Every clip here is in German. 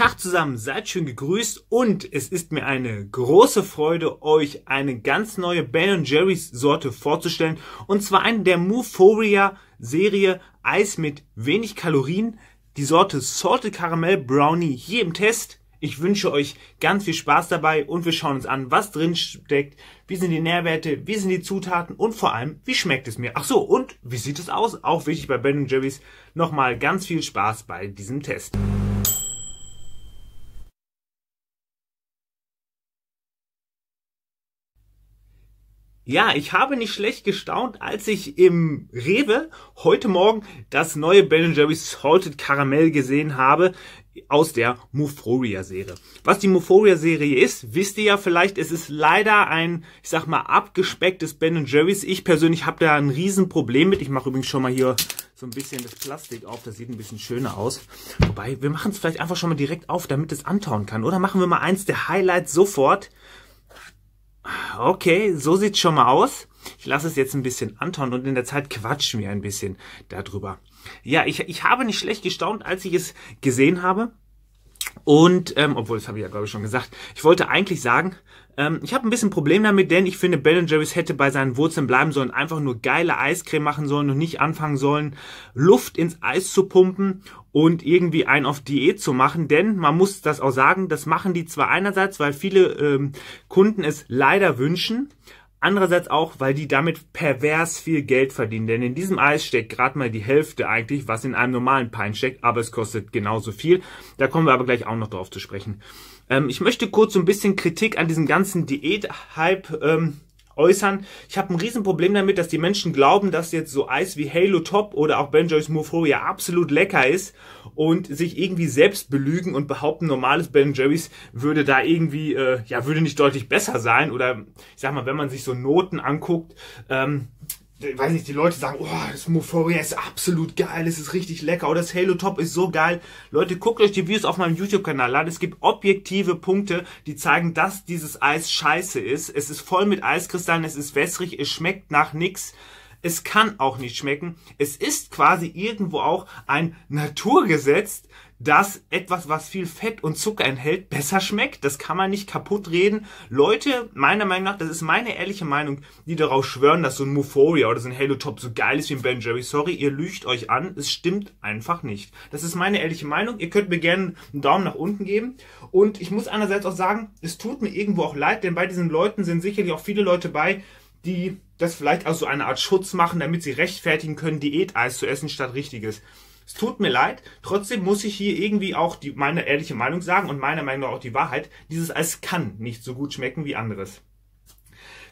Tag zusammen, seid schön gegrüßt und es ist mir eine große Freude, euch eine ganz neue Ben Jerry's Sorte vorzustellen. Und zwar eine der Muforia Serie Eis mit wenig Kalorien, die Sorte Salted Caramel Brownie hier im Test. Ich wünsche euch ganz viel Spaß dabei und wir schauen uns an, was drin steckt, wie sind die Nährwerte, wie sind die Zutaten und vor allem, wie schmeckt es mir. Ach so, und wie sieht es aus? Auch wichtig bei Ben Jerry's. Nochmal ganz viel Spaß bei diesem Test. Ja, ich habe nicht schlecht gestaunt, als ich im Rewe heute Morgen das neue Ben Jerry's Salted Caramel gesehen habe aus der Muforia-Serie. Was die Muforia-Serie ist, wisst ihr ja vielleicht. Es ist leider ein, ich sag mal, abgespecktes Ben Jerry's. Ich persönlich habe da ein Riesenproblem mit. Ich mache übrigens schon mal hier so ein bisschen das Plastik auf. Das sieht ein bisschen schöner aus. Wobei, wir machen es vielleicht einfach schon mal direkt auf, damit es antauen kann. Oder machen wir mal eins der Highlights sofort. Okay, so sieht's schon mal aus. Ich lasse es jetzt ein bisschen antauen und in der Zeit quatschen wir ein bisschen darüber. Ja, ich, ich habe nicht schlecht gestaunt, als ich es gesehen habe. Und, ähm, obwohl, das habe ich ja, glaube ich, schon gesagt. Ich wollte eigentlich sagen, ähm, ich habe ein bisschen Problem damit, denn ich finde, Ben Jerry's hätte bei seinen Wurzeln bleiben sollen, einfach nur geile Eiscreme machen sollen und nicht anfangen sollen, Luft ins Eis zu pumpen und irgendwie einen auf Diät zu machen, denn man muss das auch sagen, das machen die zwar einerseits, weil viele ähm, Kunden es leider wünschen, Andererseits auch, weil die damit pervers viel Geld verdienen. Denn in diesem Eis steckt gerade mal die Hälfte eigentlich, was in einem normalen Pein steckt, aber es kostet genauso viel. Da kommen wir aber gleich auch noch drauf zu sprechen. Ähm, ich möchte kurz so ein bisschen Kritik an diesem ganzen Diät-Hype ähm, äußern. Ich habe ein Riesenproblem damit, dass die Menschen glauben, dass jetzt so Eis wie Halo Top oder auch Benjoy's Mofo ja absolut lecker ist und sich irgendwie selbst belügen und behaupten, normales Ben Jerry's würde da irgendwie, äh, ja, würde nicht deutlich besser sein. Oder ich sag mal, wenn man sich so Noten anguckt, ähm, ich weiß nicht, die Leute sagen, oh, das Muforia ist absolut geil, es ist richtig lecker, oder das Halo Top ist so geil. Leute, guckt euch die Videos auf meinem YouTube-Kanal an. Es gibt objektive Punkte, die zeigen, dass dieses Eis scheiße ist. Es ist voll mit Eiskristallen, es ist wässrig, es schmeckt nach nix. Es kann auch nicht schmecken. Es ist quasi irgendwo auch ein Naturgesetz, dass etwas, was viel Fett und Zucker enthält, besser schmeckt. Das kann man nicht kaputt reden. Leute, meiner Meinung nach, das ist meine ehrliche Meinung, die darauf schwören, dass so ein Muforia oder so ein Halo Top so geil ist wie ein Ben Jerry. Sorry, ihr lügt euch an. Es stimmt einfach nicht. Das ist meine ehrliche Meinung. Ihr könnt mir gerne einen Daumen nach unten geben. Und ich muss einerseits auch sagen, es tut mir irgendwo auch leid, denn bei diesen Leuten sind sicherlich auch viele Leute bei, die das vielleicht auch so eine Art Schutz machen, damit sie rechtfertigen können, Diät-Eis zu essen statt richtiges. Es tut mir leid, trotzdem muss ich hier irgendwie auch die, meine ehrliche Meinung sagen und meiner Meinung nach auch die Wahrheit. Dieses Eis kann nicht so gut schmecken wie anderes.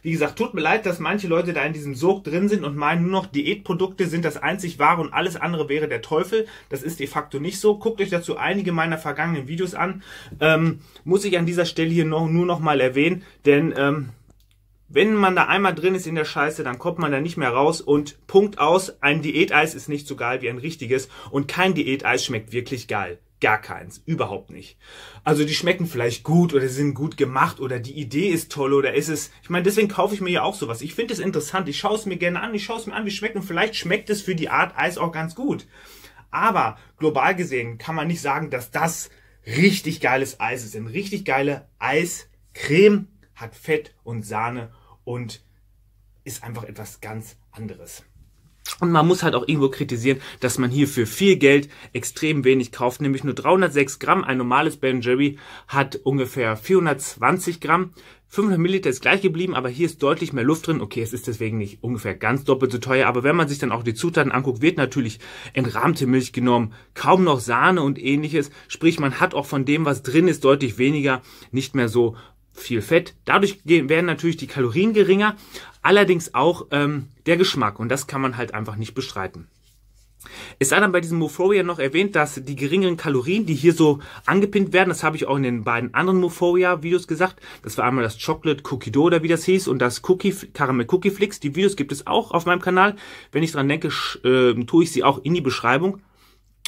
Wie gesagt, tut mir leid, dass manche Leute da in diesem Sog drin sind und meinen, nur noch Diätprodukte sind das einzig wahre und alles andere wäre der Teufel. Das ist de facto nicht so. Guckt euch dazu einige meiner vergangenen Videos an. Ähm, muss ich an dieser Stelle hier noch, nur noch mal erwähnen, denn ähm, wenn man da einmal drin ist in der Scheiße, dann kommt man da nicht mehr raus und Punkt aus, ein Diäteis ist nicht so geil wie ein richtiges und kein Diäteis schmeckt wirklich geil. Gar keins, überhaupt nicht. Also die schmecken vielleicht gut oder sind gut gemacht oder die Idee ist toll oder ist es. Ich meine, deswegen kaufe ich mir ja auch sowas. Ich finde es interessant, ich schaue es mir gerne an, ich schaue es mir an, wie es schmeckt und vielleicht schmeckt es für die Art Eis auch ganz gut. Aber global gesehen kann man nicht sagen, dass das richtig geiles Eis ist. Ein richtig geile Eiscreme hat Fett und Sahne und ist einfach etwas ganz anderes. Und man muss halt auch irgendwo kritisieren, dass man hier für viel Geld extrem wenig kauft, nämlich nur 306 Gramm. Ein normales Ben Jerry hat ungefähr 420 Gramm. 500 Milliliter ist gleich geblieben, aber hier ist deutlich mehr Luft drin. Okay, es ist deswegen nicht ungefähr ganz doppelt so teuer, aber wenn man sich dann auch die Zutaten anguckt, wird natürlich entrahmte Milch genommen, kaum noch Sahne und ähnliches. Sprich, man hat auch von dem, was drin ist, deutlich weniger, nicht mehr so viel Fett. Dadurch werden natürlich die Kalorien geringer, allerdings auch ähm, der Geschmack und das kann man halt einfach nicht bestreiten. Es sei dann bei diesem Moforia noch erwähnt, dass die geringeren Kalorien, die hier so angepinnt werden, das habe ich auch in den beiden anderen Moforia-Videos gesagt. Das war einmal das Chocolate Cookie Dough oder wie das hieß und das Cookie Caramel Cookie Flakes. Die Videos gibt es auch auf meinem Kanal. Wenn ich dran denke, äh, tue ich sie auch in die Beschreibung.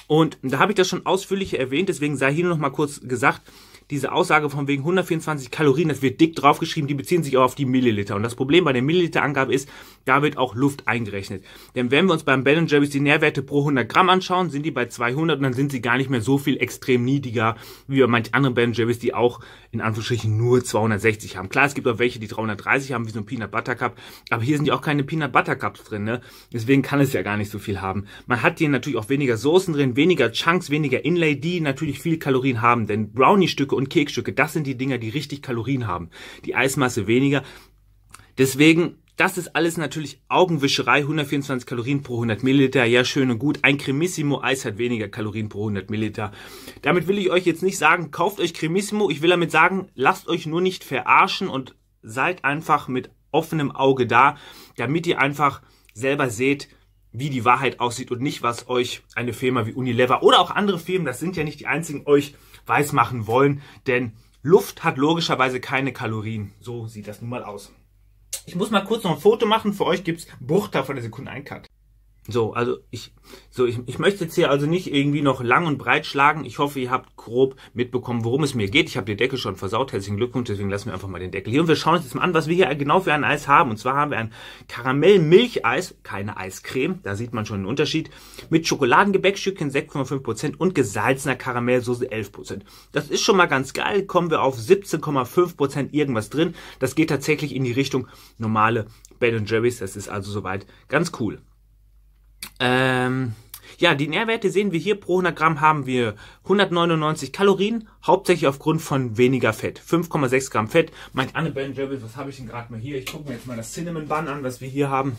Und da habe ich das schon ausführlicher erwähnt, deswegen sei hier nur noch mal kurz gesagt, diese Aussage von wegen 124 Kalorien, das wird dick draufgeschrieben, die beziehen sich auch auf die Milliliter. Und das Problem bei der Milliliterangabe ist, da wird auch Luft eingerechnet. Denn wenn wir uns beim Ben Jerry's die Nährwerte pro 100 Gramm anschauen, sind die bei 200 und dann sind sie gar nicht mehr so viel extrem niedriger wie bei manchen anderen Ben Jerry's, die auch in Anführungsstrichen nur 260 haben. Klar, es gibt auch welche, die 330 haben, wie so ein Peanut Butter Cup, aber hier sind ja auch keine Peanut Butter Cups drin, ne? Deswegen kann es ja gar nicht so viel haben. Man hat hier natürlich auch weniger Soßen drin, weniger Chunks, weniger Inlay, die natürlich viel Kalorien haben, denn Brownie-Stücke und Kekstücke, das sind die Dinger, die richtig Kalorien haben. Die Eismasse weniger. Deswegen, das ist alles natürlich Augenwischerei. 124 Kalorien pro 100 Milliliter, ja schön und gut. Ein Cremissimo Eis hat weniger Kalorien pro 100 Milliliter. Damit will ich euch jetzt nicht sagen, kauft euch Cremissimo. Ich will damit sagen, lasst euch nur nicht verarschen und seid einfach mit offenem Auge da, damit ihr einfach selber seht, wie die Wahrheit aussieht und nicht, was euch eine Firma wie Unilever oder auch andere Firmen, das sind ja nicht die einzigen, euch weismachen wollen, denn Luft hat logischerweise keine Kalorien. So sieht das nun mal aus. Ich muss mal kurz noch ein Foto machen. Für euch gibt es Bruchteil von der Sekunde ein Cut. So, also ich, so ich, ich möchte jetzt hier also nicht irgendwie noch lang und breit schlagen. Ich hoffe, ihr habt grob mitbekommen, worum es mir geht. Ich habe die Decke schon versaut. Herzlichen Glückwunsch, deswegen lassen wir einfach mal den Deckel hier. Und wir schauen uns jetzt mal an, was wir hier genau für ein Eis haben. Und zwar haben wir ein Karamell-Milcheis, keine Eiscreme, da sieht man schon den Unterschied, mit Schokoladengebäckstückchen 6,5% und gesalzener Karamellsoße 11%. Das ist schon mal ganz geil. Kommen wir auf 17,5% irgendwas drin. Das geht tatsächlich in die Richtung normale Ben Jerry's. Das ist also soweit ganz cool. Ähm, ja, die Nährwerte sehen wir hier. Pro 100 Gramm haben wir 199 Kalorien, hauptsächlich aufgrund von weniger Fett. 5,6 Gramm Fett. Meint Anne Ben Jervis, was habe ich denn gerade mal hier? Ich gucke mir jetzt mal das Cinnamon Bun an, was wir hier haben.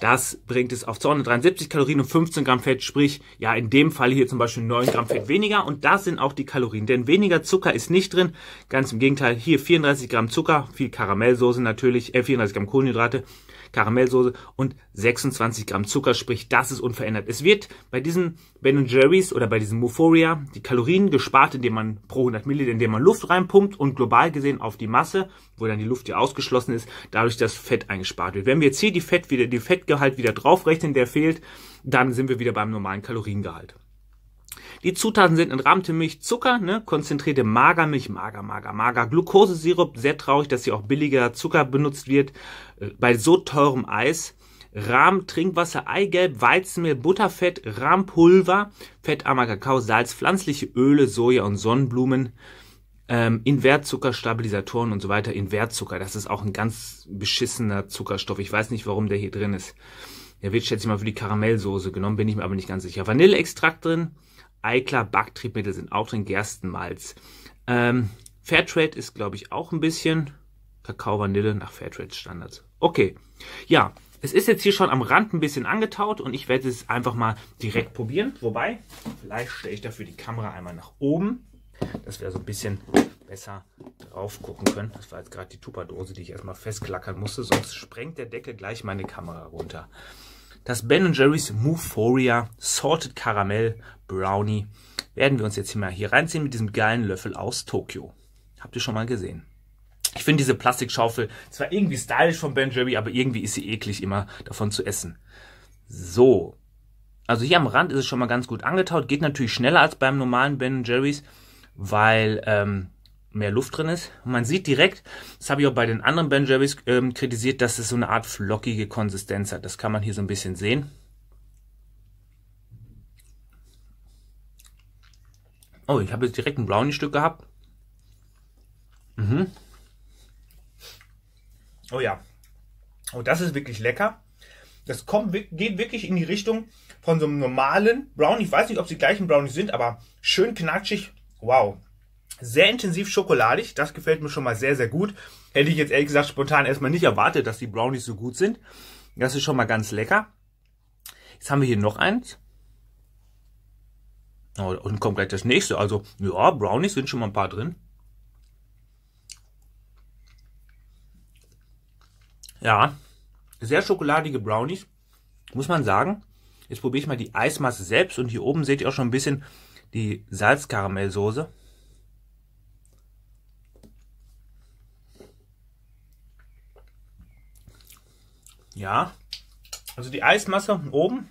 Das bringt es auf 273 Kalorien und 15 Gramm Fett, sprich, ja, in dem Fall hier zum Beispiel 9 Gramm Fett weniger und das sind auch die Kalorien, denn weniger Zucker ist nicht drin, ganz im Gegenteil, hier 34 Gramm Zucker, viel Karamellsoße natürlich, äh, 34 Gramm Kohlenhydrate, Karamellsoße und 26 Gramm Zucker, sprich, das ist unverändert. Es wird bei diesen Ben Jerry's oder bei diesen Muforia die Kalorien gespart, indem man pro 100 Milliliter, indem man Luft reinpumpt und global gesehen auf die Masse, wo dann die Luft ja ausgeschlossen ist, dadurch das Fett eingespart wird. Wenn wir jetzt hier die Fett wieder, die Fettgehalt wieder draufrechnen, der fehlt, dann sind wir wieder beim normalen Kaloriengehalt. Die Zutaten sind entrahmte Milch, Zucker, ne, konzentrierte Magermilch, mager, mager, mager, Glukosesirup, sehr traurig, dass hier auch billiger Zucker benutzt wird, äh, bei so teurem Eis, Rahm, Trinkwasser, Eigelb, Weizenmehl, Butterfett, Rahmpulver, fettarmer Kakao, Salz, pflanzliche Öle, Soja und Sonnenblumen, ähm, Invertzucker, Stabilisatoren und so weiter, Invertzucker, das ist auch ein ganz beschissener Zuckerstoff, ich weiß nicht, warum der hier drin ist. Der wird, schätze ich mal, für die Karamellsoße genommen, bin ich mir aber nicht ganz sicher. Vanilleextrakt drin, Eikler Backtriebmittel sind auch drin, Gerstenmalz. Ähm, Fairtrade ist, glaube ich, auch ein bisschen Kakao Vanille nach Fairtrade Standards. Okay, ja, es ist jetzt hier schon am Rand ein bisschen angetaut und ich werde es einfach mal direkt probieren. Wobei, vielleicht stelle ich dafür die Kamera einmal nach oben, dass wir so ein bisschen besser drauf gucken können. Das war jetzt gerade die Tupperdose, die ich erstmal festklackern musste, sonst sprengt der Deckel gleich meine Kamera runter. Das Ben Jerry's Muforia Sorted Caramel Brownie werden wir uns jetzt hier mal hier reinziehen mit diesem geilen Löffel aus Tokio. Habt ihr schon mal gesehen. Ich finde diese Plastikschaufel zwar irgendwie stylisch von Ben Jerry, aber irgendwie ist sie eklig immer davon zu essen. So. Also hier am Rand ist es schon mal ganz gut angetaut. Geht natürlich schneller als beim normalen Ben Jerry's, weil ähm, mehr Luft drin ist. Und man sieht direkt, das habe ich auch bei den anderen Ben Jerry's ähm, kritisiert, dass es so eine Art flockige Konsistenz hat. Das kann man hier so ein bisschen sehen. Oh, ich habe jetzt direkt ein Brownie-Stück gehabt. Mhm. Oh ja. Oh, das ist wirklich lecker. Das kommt, geht wirklich in die Richtung von so einem normalen Brownie. Ich weiß nicht, ob sie gleichen Brownie sind, aber schön knatschig. Wow. Sehr intensiv schokoladig, das gefällt mir schon mal sehr, sehr gut. Hätte ich jetzt ehrlich gesagt spontan erstmal nicht erwartet, dass die Brownies so gut sind. Das ist schon mal ganz lecker. Jetzt haben wir hier noch eins. Oh, und kommt gleich das nächste. Also, ja, Brownies sind schon mal ein paar drin. Ja, sehr schokoladige Brownies, muss man sagen. Jetzt probiere ich mal die Eismasse selbst und hier oben seht ihr auch schon ein bisschen die Salzkaramellsoße. Ja. Also die Eismasse oben,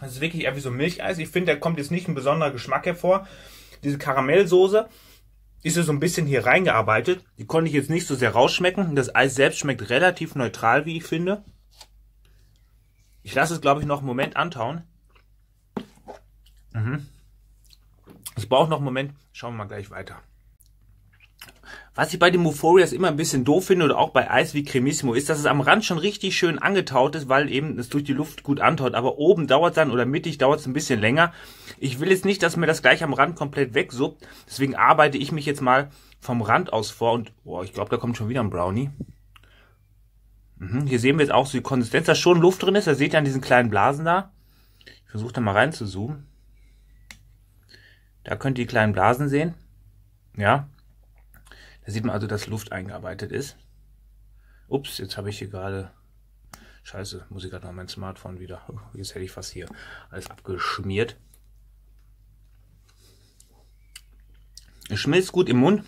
das ist wirklich eher wie so Milcheis. Ich finde, da kommt jetzt nicht ein besonderer Geschmack hervor. Diese Karamellsoße ist ja so ein bisschen hier reingearbeitet. Die konnte ich jetzt nicht so sehr rausschmecken. Das Eis selbst schmeckt relativ neutral, wie ich finde. Ich lasse es, glaube ich, noch einen Moment antauen. Mhm. Ich brauche noch einen Moment. Schauen wir mal gleich weiter. Was ich bei den Muforias immer ein bisschen doof finde oder auch bei Eis wie Cremissimo ist, dass es am Rand schon richtig schön angetaut ist, weil eben es durch die Luft gut antaut. Aber oben dauert es dann oder mittig dauert es ein bisschen länger. Ich will jetzt nicht, dass mir das gleich am Rand komplett wegsuppt. Deswegen arbeite ich mich jetzt mal vom Rand aus vor und boah, ich glaube, da kommt schon wieder ein Brownie. Mhm, hier sehen wir jetzt auch so die Konsistenz, dass schon Luft drin ist. Da seht ihr an diesen kleinen Blasen da. Ich versuche da mal rein zu zoomen. Da könnt ihr die kleinen Blasen sehen. Ja, da sieht man also, dass Luft eingearbeitet ist. Ups, jetzt habe ich hier gerade... Scheiße, muss ich gerade noch mein Smartphone wieder... Oh, jetzt hätte ich fast hier alles abgeschmiert. Es schmilzt gut im Mund.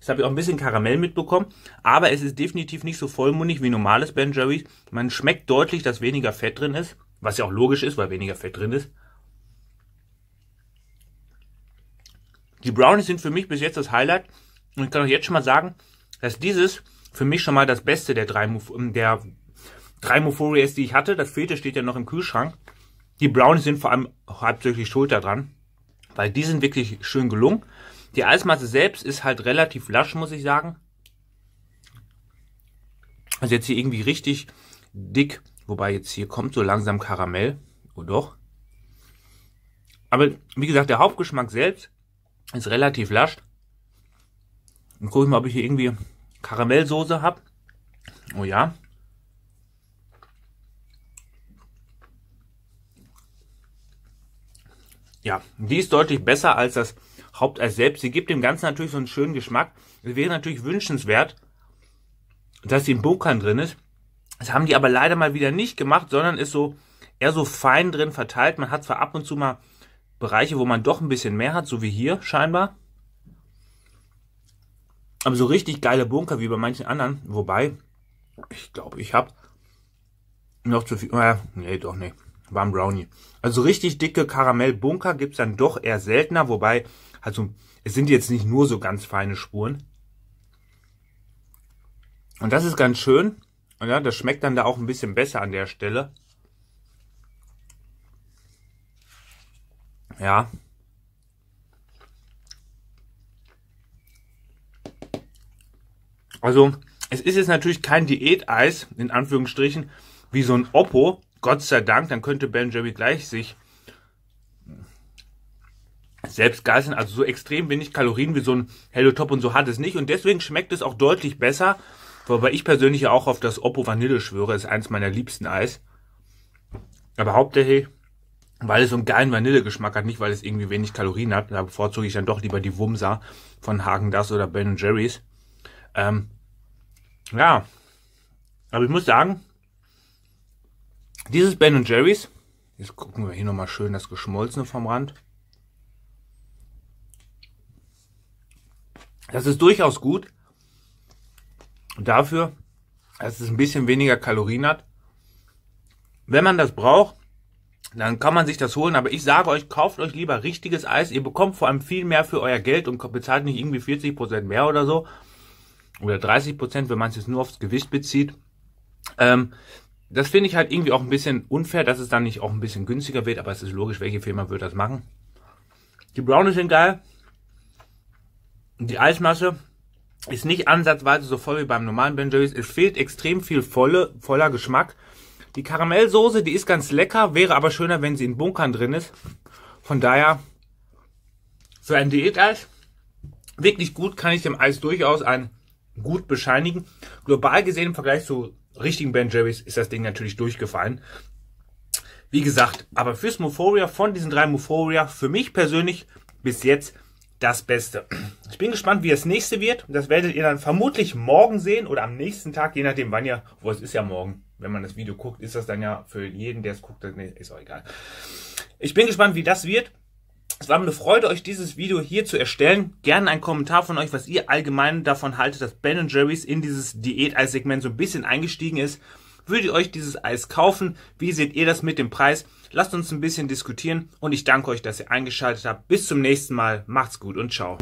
Jetzt habe ich auch ein bisschen Karamell mitbekommen, aber es ist definitiv nicht so vollmundig wie normales Ben Jerry's. Man schmeckt deutlich, dass weniger Fett drin ist, was ja auch logisch ist, weil weniger Fett drin ist. Die Brownies sind für mich bis jetzt das Highlight. Und ich kann euch jetzt schon mal sagen, dass dieses für mich schon mal das Beste der drei, ähm, der drei Mofori ist, die ich hatte. Das vierte steht ja noch im Kühlschrank. Die braunen sind vor allem hauptsächlich Schulter dran, weil die sind wirklich schön gelungen. Die Eismasse selbst ist halt relativ lasch, muss ich sagen. Also jetzt hier irgendwie richtig dick, wobei jetzt hier kommt so langsam Karamell. Oh doch. Aber wie gesagt, der Hauptgeschmack selbst ist relativ lasch. Dann gucke ich mal, ob ich hier irgendwie Karamellsoße habe. Oh ja. Ja, die ist deutlich besser als das Haupteis selbst. Sie gibt dem Ganzen natürlich so einen schönen Geschmack. Es wäre natürlich wünschenswert, dass sie im Bokan drin ist. Das haben die aber leider mal wieder nicht gemacht, sondern ist so eher so fein drin verteilt. Man hat zwar ab und zu mal Bereiche, wo man doch ein bisschen mehr hat, so wie hier scheinbar. Aber so richtig geile Bunker wie bei manchen anderen, wobei, ich glaube, ich habe noch zu viel, äh, nee, doch nicht, nee, war ein Brownie. Also richtig dicke Karamellbunker es dann doch eher seltener, wobei, also es sind jetzt nicht nur so ganz feine Spuren. Und das ist ganz schön. Und ja, das schmeckt dann da auch ein bisschen besser an der Stelle. Ja, Also es ist jetzt natürlich kein Diäteis, in Anführungsstrichen, wie so ein Oppo, Gott sei Dank, dann könnte Ben Jerry gleich sich selbst geißeln. Also so extrem wenig Kalorien wie so ein Hello Top und so hat es nicht. Und deswegen schmeckt es auch deutlich besser, wobei ich persönlich ja auch auf das Oppo Vanille schwöre, ist eins meiner liebsten Eis. Aber hauptsächlich, weil es so einen geilen Vanillegeschmack hat, nicht weil es irgendwie wenig Kalorien hat. Da bevorzuge ich dann doch lieber die Wumsa von Hagen Das oder Ben Jerry's. Ähm, ja, aber ich muss sagen, dieses Ben Jerry's, jetzt gucken wir hier nochmal schön das Geschmolzene vom Rand. Das ist durchaus gut. dafür, dass es ein bisschen weniger Kalorien hat. Wenn man das braucht, dann kann man sich das holen. Aber ich sage euch, kauft euch lieber richtiges Eis. Ihr bekommt vor allem viel mehr für euer Geld und bezahlt nicht irgendwie 40% Prozent mehr oder so oder 30 Prozent, wenn man es jetzt nur aufs Gewicht bezieht. Ähm, das finde ich halt irgendwie auch ein bisschen unfair, dass es dann nicht auch ein bisschen günstiger wird, aber es ist logisch, welche Firma würde das machen. Die Brownies sind geil. Die Eismasse ist nicht ansatzweise so voll wie beim normalen Ben Jerry's. Es fehlt extrem viel volle, voller Geschmack. Die Karamellsoße, die ist ganz lecker, wäre aber schöner, wenn sie in Bunkern drin ist. Von daher, für ein diät Diäteis wirklich gut kann ich dem Eis durchaus ein gut bescheinigen. Global gesehen im Vergleich zu richtigen Ben Jerry's ist das Ding natürlich durchgefallen. Wie gesagt, aber fürs Muforia von diesen drei Muforia für mich persönlich bis jetzt das Beste. Ich bin gespannt, wie das nächste wird. Das werdet ihr dann vermutlich morgen sehen oder am nächsten Tag, je nachdem wann ja, wo es ist ja morgen. Wenn man das Video guckt, ist das dann ja für jeden, der es guckt, ist auch egal. Ich bin gespannt, wie das wird. Es war mir eine Freude, euch dieses Video hier zu erstellen. Gerne einen Kommentar von euch, was ihr allgemein davon haltet, dass Ben Jerry's in dieses Diät-Eis-Segment so ein bisschen eingestiegen ist. Würdet ihr euch dieses Eis kaufen? Wie seht ihr das mit dem Preis? Lasst uns ein bisschen diskutieren und ich danke euch, dass ihr eingeschaltet habt. Bis zum nächsten Mal. Macht's gut und ciao.